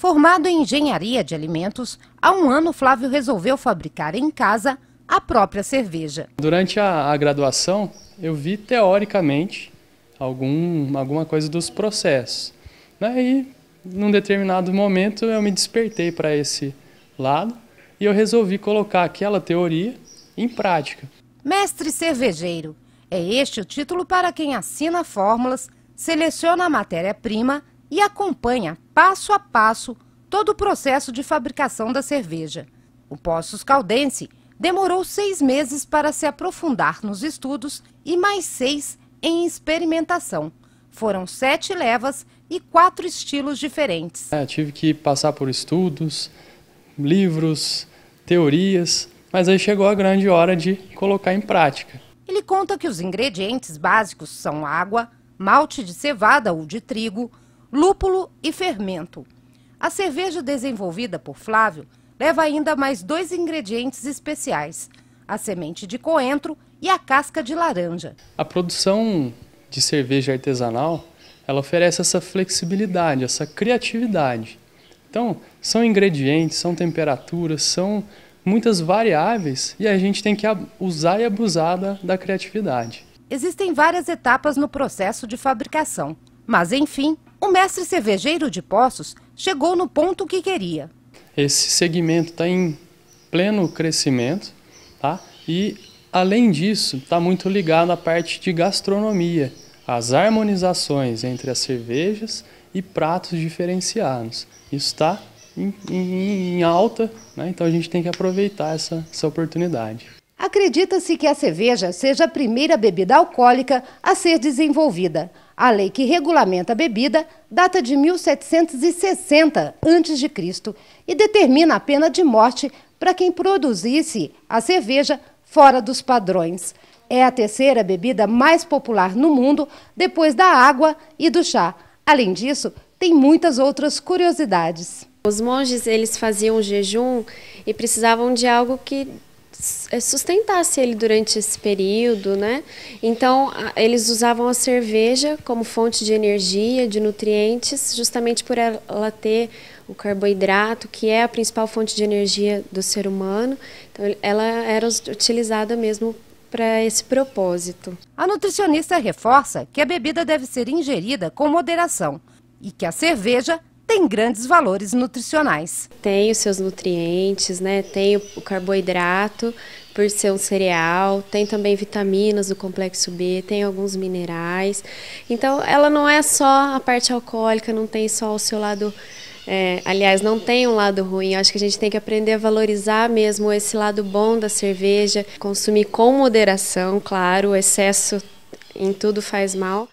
Formado em engenharia de alimentos, há um ano Flávio resolveu fabricar em casa a própria cerveja. Durante a, a graduação, eu vi teoricamente algum, alguma coisa dos processos. Né? E num determinado momento eu me despertei para esse lado e eu resolvi colocar aquela teoria em prática. Mestre cervejeiro. É este o título para quem assina fórmulas, seleciona a matéria-prima e acompanha passo a passo todo o processo de fabricação da cerveja. O Poços Caldense demorou seis meses para se aprofundar nos estudos e mais seis em experimentação. Foram sete levas e quatro estilos diferentes. É, tive que passar por estudos, livros, teorias, mas aí chegou a grande hora de colocar em prática. Ele conta que os ingredientes básicos são água, malte de cevada ou de trigo, lúpulo e fermento. A cerveja desenvolvida por Flávio leva ainda mais dois ingredientes especiais: a semente de coentro e a casca de laranja. A produção de cerveja artesanal, ela oferece essa flexibilidade, essa criatividade. Então, são ingredientes, são temperaturas, são muitas variáveis e a gente tem que usar e abusar da, da criatividade. Existem várias etapas no processo de fabricação, mas enfim, o mestre cervejeiro de Poços chegou no ponto que queria. Esse segmento está em pleno crescimento, tá? E além disso, está muito ligado à parte de gastronomia, as harmonizações entre as cervejas e pratos diferenciados. Isso está em, em, em, alta, né? então a gente tem que aproveitar essa, essa oportunidade. Acredita-se que a cerveja seja a primeira bebida alcoólica a ser desenvolvida. A lei que regulamenta a bebida data de 1760 a.C. e determina a pena de morte para quem produzisse a cerveja fora dos padrões. É a terceira bebida mais popular no mundo, depois da água e do chá. Além disso, tem muitas outras curiosidades. Os monges, eles faziam jejum e precisavam de algo que é, sustentasse ele durante esse período, né? Então, eles usavam a cerveja como fonte de energia, de nutrientes, justamente por ela ter o carboidrato, que é a principal fonte de energia do ser humano. Então, ela era utilizada mesmo para esse propósito. A nutricionista reforça que a bebida deve ser ingerida com moderação e que a cerveja tem grandes valores nutricionais. Tem os seus nutrientes, né? Tem o carboidrato, por ser um cereal, tem também vitaminas do complexo B, tem alguns minerais. Então, ela não é só a parte alcoólica, não tem só o seu lado é, aliás, não tem um lado ruim. Acho que a gente tem que aprender a valorizar mesmo esse lado bom da cerveja, consumir com moderação, claro, o excesso em tudo faz mal.